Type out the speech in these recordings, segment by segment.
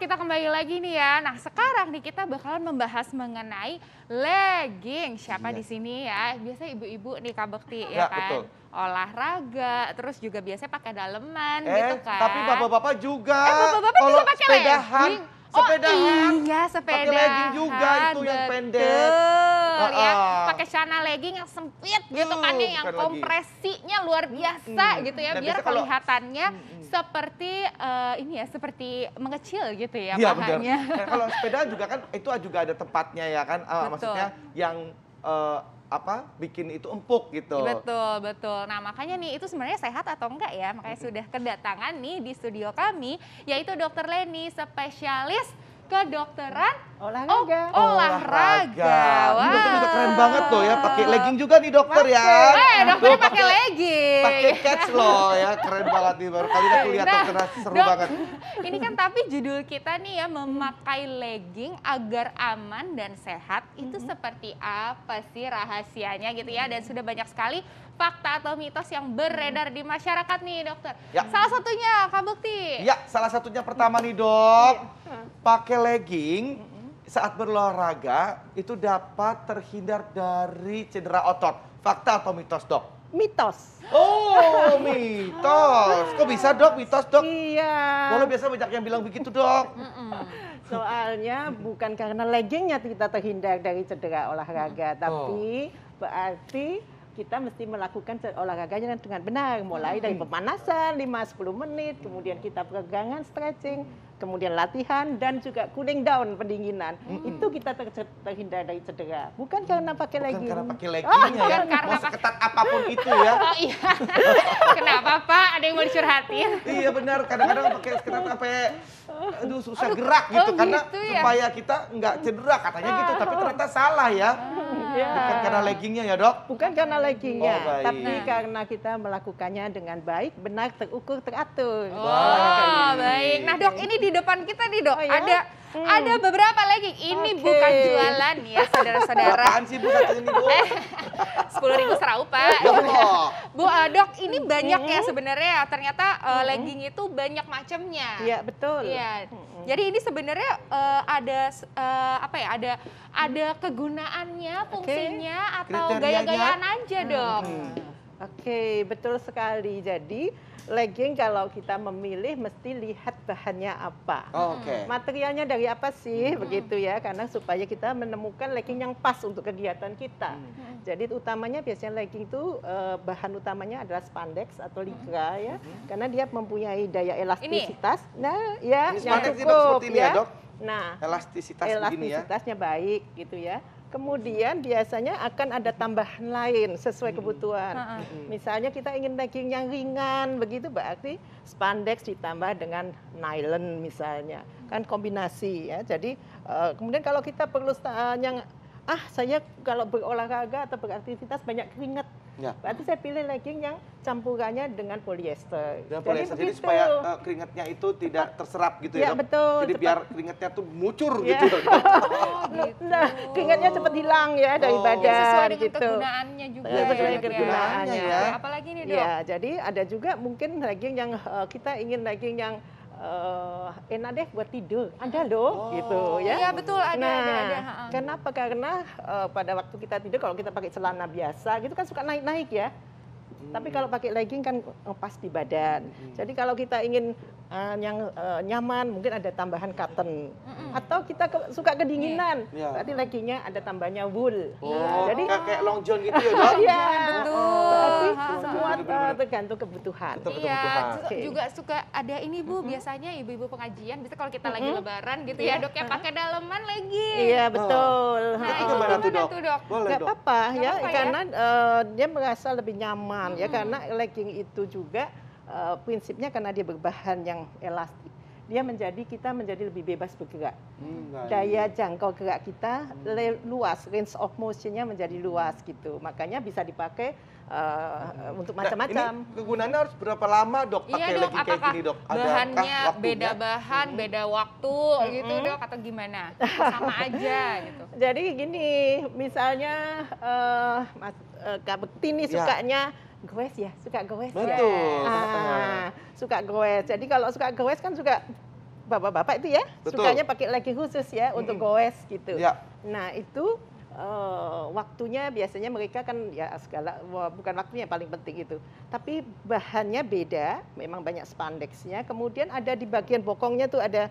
Kita kembali lagi nih ya. Nah sekarang nih kita bakalan membahas mengenai legging. Siapa iya. di sini ya? Biasanya ibu-ibu nih Kak Bekti ya, ya kan. Betul. Olahraga, terus juga biasanya pakai daleman eh, gitu kan. Tapi bapak-bapak juga. Eh bapak-bapak juga pakai legging. Oh, sepedahan. iya sepeda. Pakai legging juga itu betul. yang pendek. Betul ya. Pakai celana legging yang sempit gitu kan yang kompresinya lagi. luar biasa hmm. gitu ya biar kelihatannya kalau, hmm, hmm seperti uh, ini ya seperti mengecil gitu ya, ya pahanya. kalau sepeda juga kan itu juga ada tempatnya ya kan uh, maksudnya yang uh, apa bikin itu empuk gitu. Betul, betul. Nah, makanya nih itu sebenarnya sehat atau enggak ya? Makanya sudah kedatangan nih di studio kami yaitu Dokter Leni spesialis kedokteran olahraga. Oh, olahraga. olahraga. Wow. Ini dokter keren banget tuh ya, pakai legging juga nih dokter Masih. ya. Eh, dokternya pakai legging pakai iya. catch loh ya keren banget nih baru kali aku lihat nah, seru dok, banget ini kan tapi judul kita nih ya memakai legging agar aman dan sehat itu mm-hmm. seperti apa sih rahasianya gitu ya dan sudah banyak sekali fakta atau mitos yang beredar mm-hmm. di masyarakat nih dokter. Ya. Salah satunya Kak Bukti. Ya, salah satunya pertama nih dok, iya. pakai legging saat berolahraga itu dapat terhindar dari cedera otot. Fakta atau mitos dok? mitos. Oh, mitos. Kok bisa dok, mitos dok? Iya. Kalau biasa banyak yang bilang begitu dok. Soalnya bukan karena leggingnya kita terhindar dari cedera olahraga, tapi oh. berarti kita mesti melakukan olahraganya dengan benar. Mulai dari pemanasan 5-10 menit, kemudian kita pegangan stretching, kemudian latihan dan juga cooling down pendinginan -hmm. itu kita terhindar dari cedera bukan karena pakai lagi karena pakai oh, legging oh, ya karena mau seketat apapun itu ya oh, iya. kenapa pak ada yang mau dicurhatin iya benar kadang-kadang pakai seketat apa ya aduh susah aduh, gerak gitu oh, karena gitu, ya? supaya kita nggak cedera katanya gitu ah. tapi ternyata salah ya ah. Ya. Bukan karena leggingnya ya dok? Bukan karena leggingnya, oh, tapi tapi karena kita melakukannya dengan baik, benar, terukur, teratur. Oh gitu. baik. baik. Nah dok, ini di depan kita nih dok, oh, ya? ada hmm. ada beberapa legging. Ini okay. bukan jualan ya saudara-saudara. Apaan sih bu satu ini bu? Eh, sepuluh ribu serau pak. Ya iya. bu uh, dok, ini banyak hmm. ya mm-hmm. sebenarnya. Ternyata uh, hmm. legging itu banyak macamnya. Iya betul. Iya. Mm. -hmm. Jadi ini sebenarnya uh, ada uh, apa ya? Ada ada kegunaannya, fungsinya okay. atau gaya-gayaan aja, dok. Hmm. Oke, okay, betul sekali. Jadi legging kalau kita memilih mesti lihat bahannya apa. Oh, Oke. Okay. Hmm. Materialnya dari apa sih hmm. begitu ya? Karena supaya kita menemukan legging yang pas untuk kegiatan kita. Hmm. hmm. Jadi utamanya biasanya legging itu uh, bahan utamanya adalah spandex atau hmm. lycra hmm. ya. Hmm. Karena dia mempunyai daya elastisitas. Ini? Nah, ya ini yang cukup ini ya, ya. Dok. Nah, elastisitasnya begini ya. baik gitu ya Kemudian biasanya akan ada tambahan lain sesuai kebutuhan. Misalnya kita ingin daging yang ringan, begitu berarti spandex ditambah dengan nylon misalnya. Kan kombinasi ya. Jadi eh, kemudian kalau kita perlu eh, yang ah saya kalau berolahraga atau beraktivitas banyak keringat Ya. Berarti saya pilih legging yang campurannya dengan polyester. Dengan polyester. Jadi, supaya uh, keringatnya itu tidak terserap gitu ya. ya betul. Jadi cepat. biar keringatnya tuh mucur ya. gitu. oh, gitu. Nah, keringatnya cepat hilang ya dari oh. badan ya, sesuai dengan gitu. kegunaannya juga. Ya, sesuai ya, dengan ya. kegunaannya ya. Apalagi ini Dok? Ya, jadi ada juga mungkin legging yang uh, kita ingin legging yang uh, enak deh buat tidur. Ada loh, oh. gitu ya. Iya betul ada. Nah, ada, ada. kenapa? Karena uh, pada waktu kita tidur, kalau kita pakai celana biasa, gitu kan suka naik-naik ya. Hmm. Tapi kalau pakai legging kan oh, pas di badan. Hmm. Jadi kalau kita ingin uh, yang uh, nyaman mungkin ada tambahan cotton mm-hmm. atau kita ke, suka kedinginan yeah. Iya. berarti leggingnya ada tambahnya wool oh, nah, jadi kayak long john gitu ya dok iya, iya berarti semua tergantung kebutuhan iya okay. juga suka ada ini bu biasanya ibu-ibu pengajian bisa kalau kita mm-hmm. lagi lebaran gitu yeah. ya iya. dok ya pakai daleman lagi. iya betul oh. nah, nah itu gimana tuh dok, dok? nggak ya, apa-apa ya, karena uh, dia merasa lebih nyaman ya karena legging itu juga Eh, prinsipnya karena dia berbahan yang elastik dia menjadi kita menjadi lebih bebas bergerak. Hmm, Daya jangkau gerak kita hmm. luas, range of motionnya menjadi luas gitu. Makanya bisa dipakai uh, hmm. untuk nah, macam-macam. Nah, kegunaannya harus berapa lama dok? Iya, Pakai iya dok, lagi kayak gini dok? Bahannya beda bahan, hmm. beda waktu hmm. gitu dok atau gimana? Sama aja gitu. Jadi gini, misalnya uh, mas, uh, Kak Bekti nih ya. sukanya goes ya, suka goes ya? Betul. ya. Ah, suka goes. Jadi kalau suka goes kan suka bapak-bapak itu ya, Betul. sukanya pakai lagi khusus ya hmm. untuk goes gitu. Ya. Nah, itu Uh, waktunya biasanya mereka kan ya segala bukan waktunya yang paling penting itu tapi bahannya beda memang banyak spandexnya kemudian ada di bagian bokongnya tuh ada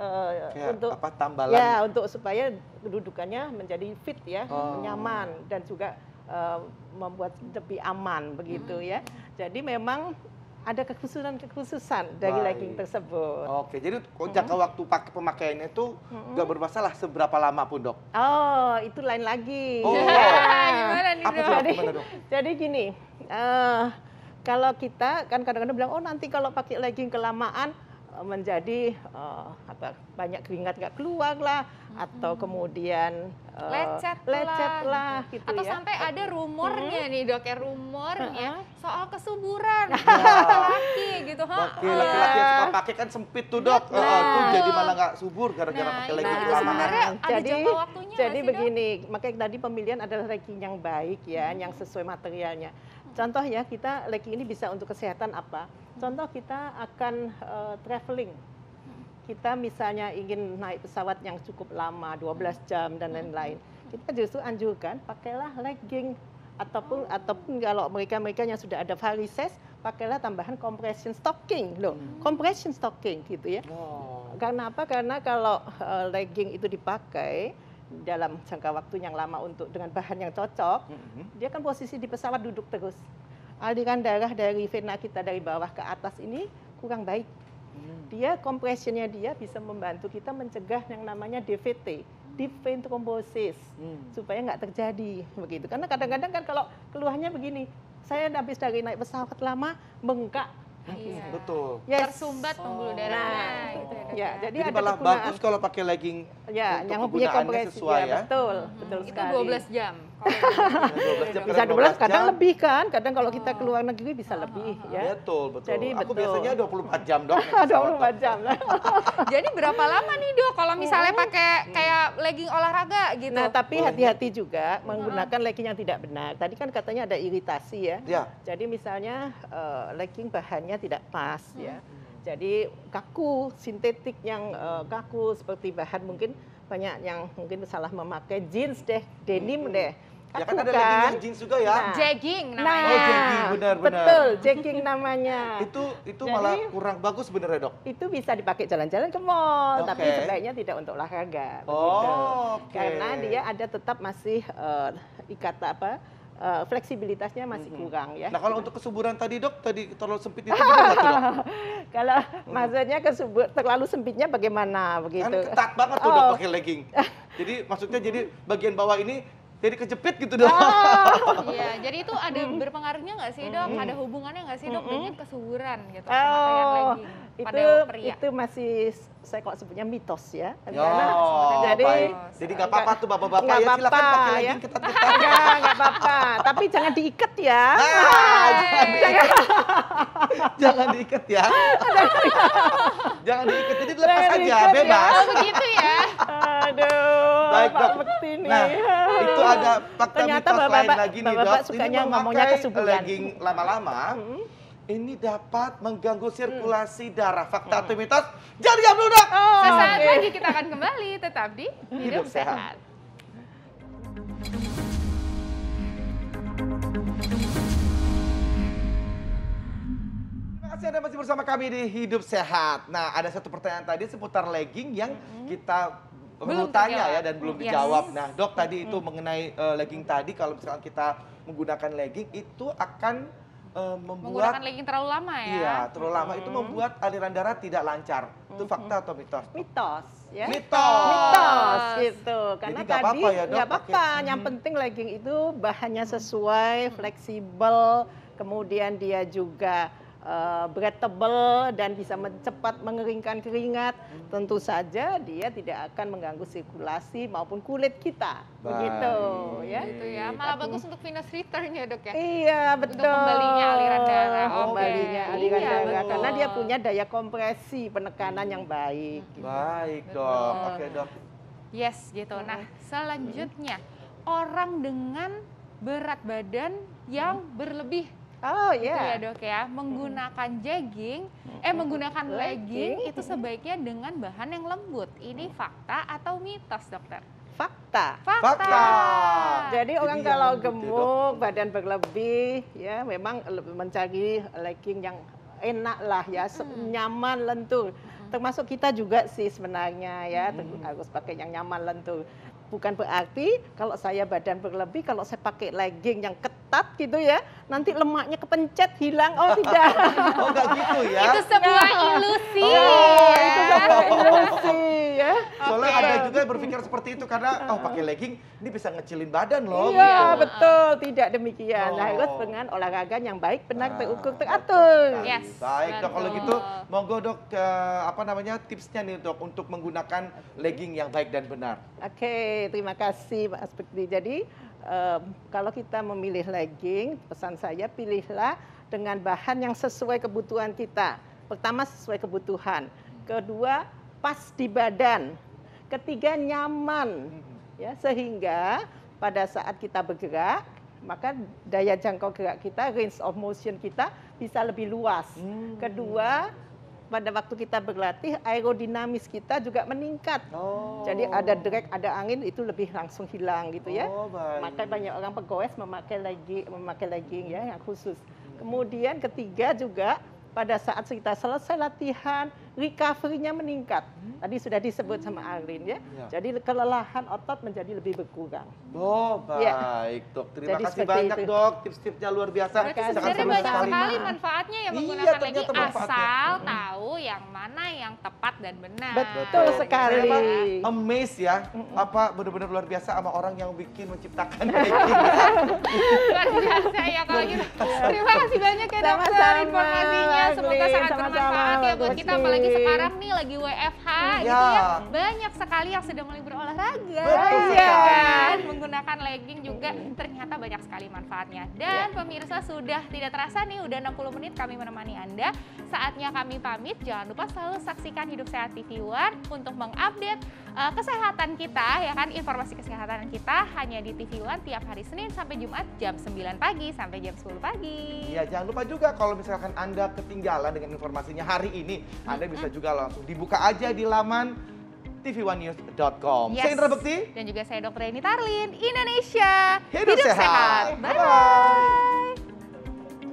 uh, Kayak untuk apa tambalan ya untuk supaya kedudukannya menjadi fit ya oh. nyaman dan juga Eh, membuat lebih aman begitu hmm. ya. Jadi memang ada kekhususan-kekhususan dari legging tersebut. Oke, jadi hmm. jangka hmm waktu pakai pemakaiannya itu hmm gak bermasalah seberapa lama pun dok? Oh, itu lain lagi. Oh, gimana nih Apa dok? Jadi, dok? jadi gini, uh, kalau kita kan kadang-kadang bilang, oh nanti kalau pakai legging kelamaan menjadi uh, apa banyak keringat nggak keluar lah hmm. atau kemudian uh, eh, lecet, lecet lah, gitu. lah gitu atau ya. sampai ada rumornya hmm. nih dok ya rumornya uh -huh. soal kesuburan iya. laki-laki gitu ha eh. laki-laki yang suka pakai kan sempit tuh dok nah. uh, tuh jadi malah nggak subur gara-gara nah, pakai lagi nah, lama jadi waktunya jadi begini dok? makanya tadi pemilihan adalah ranking yang baik ya hmm. yang sesuai materialnya hmm. contoh ya kita lagi ini bisa untuk kesehatan apa Contoh kita akan uh, traveling. Kita misalnya ingin naik pesawat yang cukup lama, 12 jam dan lain-lain. Kita justru anjurkan pakailah legging ataupun oh. ataupun kalau mereka-mereka yang sudah ada varises pakailah tambahan compression stocking loh hmm. compression stocking gitu ya oh. karena apa karena kalau uh, legging itu dipakai dalam jangka waktu yang lama untuk dengan bahan yang cocok -hmm. dia kan posisi di pesawat duduk terus aliran darah dari vena kita dari bawah ke atas ini kurang baik. Hmm. Dia kompresinya dia bisa membantu kita mencegah yang namanya DVT, deep vein thrombosis, hmm. supaya nggak terjadi begitu. Karena kadang-kadang kan kalau keluhannya begini, saya habis dari naik pesawat lama bengkak hmm, Iya. Betul. Yes. Tersumbat pembuluh darah. Nah, nah ya, jadi, jadi ada malah bagus kalau pakai legging ya, untuk yang punya kompresi ya, sesuai ya. ya. Betul, hmm. betul sekali. Itu 12 jam jam, bisa 12 kadang lebih kan kadang kalau kita keluar negeri bisa lebih ya betul betul jadi aku betul. biasanya 24 jam dong 24 jam jadi berapa lama nih dok kalau misalnya hmm. pakai kayak legging olahraga gitu nah tapi hati-hati juga hmm. menggunakan legging yang tidak benar tadi kan katanya ada iritasi ya, ya. jadi misalnya uh, legging bahannya tidak pas ya hmm. Jadi kaku sintetik yang uh, kaku seperti bahan mungkin banyak yang mungkin salah memakai jeans deh, denim hmm. deh. Ya, kaku, ya kan ada kan? jeans juga ya. Nah, jegging namanya. Nah, oh, jegging benar benar. Betul, jegging namanya. itu itu Jadi, malah kurang bagus sebenarnya, Dok. Itu bisa dipakai jalan-jalan ke mall, okay. tapi sebaiknya tidak untuk olahraga. Oh, begitu. okay. Karena dia ada tetap masih uh, eh, ikat apa? uh, fleksibilitasnya masih hmm. kurang ya. Nah kalau untuk kesuburan tadi dok, tadi terlalu sempit itu benar tuh dok? kalau hmm. maksudnya kesubur terlalu sempitnya bagaimana begitu? Kan ketat banget tuh oh. dok pakai legging. Jadi maksudnya jadi bagian bawah ini jadi kejepit gitu ah, dong. Oh, iya, jadi itu ada berpengaruhnya nggak sih dok? Ada hubungannya nggak sih dok mm -hmm. dengan kesuburan gitu? Oh, lagi pada itu pria. itu masih saya kok sebutnya mitos ya. oh, jadi baik. jadi nggak apa-apa tuh bapak-bapak ya apa silakan pakai ya. lagi kita ketat. ya nggak apa-apa. Tapi jangan diikat ya. Ah, jangan, diikat. jangan diikat ya. jangan diikat, jadi lepas jangan aja ya. bebas. Ya. Oh, begitu ya. Aduh baik Pak nih. Nah, itu ada fakta Ternyata mitos bapak, lain bapak, lagi nih, Dok. Bapak ini memakai kesuburan. legging lama-lama. Hmm. Ini dapat mengganggu sirkulasi hmm. darah. Fakta hmm. atau mitos? Jadi ya bludak. Oh, Sesaat okay. lagi kita akan kembali tetap di Hidup, Hidup Sehat. sehat. kasih Anda masih bersama kami di Hidup Sehat. Nah, ada satu pertanyaan tadi seputar legging yang mm -hmm. kita belum tanya ya dan belum yes. dijawab. Nah, Dok tadi mm -hmm. itu mengenai uh, legging tadi kalau misalkan kita menggunakan legging itu akan uh, membuat menggunakan legging terlalu lama ya. Iya, terlalu lama hmm. itu membuat aliran darah tidak lancar. Hmm. Itu fakta atau mitos? Mitos, ya. Mitos. Mitos itu. Karena Jadi, tadi nggak apa-apa. Ya, Yang penting legging itu bahannya sesuai, fleksibel, kemudian dia juga Eh, breathable dan bisa cepat mengeringkan keringat, hmm. tentu saja dia tidak akan mengganggu sirkulasi maupun kulit kita. Baik. Begitu ya. Itu ya. Malah Tapi, bagus untuk venous return ya, Dok ya. Iya, betul. Untuk kembalinya aliran darah. Oh, kembalinya okay. Iya, aliran iya, darah betul. karena dia punya daya kompresi, penekanan yang baik. Gitu. Baik, Dok. Oke, Oke, Dok. Yes, gitu. Hmm. Nah, selanjutnya hmm. orang dengan berat badan yang berlebih Oh gitu iya. Yeah. ya dok ya. Menggunakan hmm. eh menggunakan legging, itu sebaiknya dengan bahan yang lembut. Ini hmm. fakta atau mitos dokter? Fakta. Fakta. fakta. Jadi orang Jadi kalau gemuk, badan berlebih, ya memang mencari legging yang enak lah ya, hmm. nyaman lentur termasuk kita juga sih sebenarnya ya hmm. harus pakai yang nyaman lentu bukan berarti kalau saya badan berlebih, kalau saya pakai legging yang ketat gitu ya, nanti lemaknya kepencet hilang. Oh tidak. oh enggak gitu ya. Itu sebuah ilusi. Oh, itu ya. sebuah ilusi ya. Soalnya okay. ada juga yang berpikir seperti itu karena oh pakai legging ini bisa ngecilin badan loh. Iya gitu. betul, tidak demikian. Nah, oh. Nah harus dengan olahraga yang baik, benar, nah, terukur, teratur. Yes. Baik dok kalau gitu monggo dok uh, apa namanya tipsnya nih dok untuk menggunakan legging yang baik dan benar. Oke okay, terima kasih Mas Aspekti. Jadi um, kalau kita memilih legging pesan saya pilihlah dengan bahan yang sesuai kebutuhan kita. Pertama sesuai kebutuhan. Kedua pas di badan. Ketiga nyaman. Mm-hmm. Ya, sehingga pada saat kita bergerak maka daya jangkau gerak kita, range of motion kita bisa lebih luas. Hmm. Kedua, pada waktu kita berlatih aerodinamis kita juga meningkat. Oh. Jadi ada drag, ada angin itu lebih langsung hilang gitu ya. Oh, Maka banyak orang pegoes memakai lagi memakai lagi ya yang khusus. Mm. Kemudian ketiga juga pada saat kita selesai latihan, recovery-nya meningkat. Hmm. Tadi sudah disebut sama hmm. Arin ya. ya. Jadi kelelahan otot menjadi lebih berkurang. Oh, ya. baik ya. dok. Terima Jadi kasih banyak itu. dok. Tips-tipsnya luar biasa. Terima sebenarnya banyak sekali manfaatnya ya menggunakan iya, lagi asal hmm. tahu yang mana yang tepat dan benar. Betul, Betul sekali. Amaze ya. Apa benar-benar luar biasa sama orang yang bikin menciptakan. luar biasa. Ya. Iya. Terima kasih banyak ya dokter sama, informasinya. Semoga sangat sama, bermanfaat ya buat kita apalagi sekarang nih lagi WFH ya. gitu iya. ya. Banyak sekali yang sedang mulai berolahraga. Betul ya. Kan? Menggunakan legging juga ternyata banyak sekali manfaatnya. Dan ya. pemirsa sudah tidak terasa nih udah 60 menit kami menemani Anda. Saatnya kami pamit. Jangan lupa selalu saksikan Hidup Sehat TV One untuk mengupdate uh, kesehatan kita ya kan informasi kesehatan kita hanya di TV One tiap hari Senin sampai Jumat jam 9 pagi sampai jam 10 pagi. Iya, jangan lupa juga kalau misalkan Anda ketinggalan dengan informasinya hari ini, hmm, Anda bisa juga langsung dibuka aja di laman tv newscom Yes. Saya Indra Bekti. Dan juga saya Dr. Reni Tarlin. Indonesia. Hidup, Hidup sehat. sehat. Bye-bye.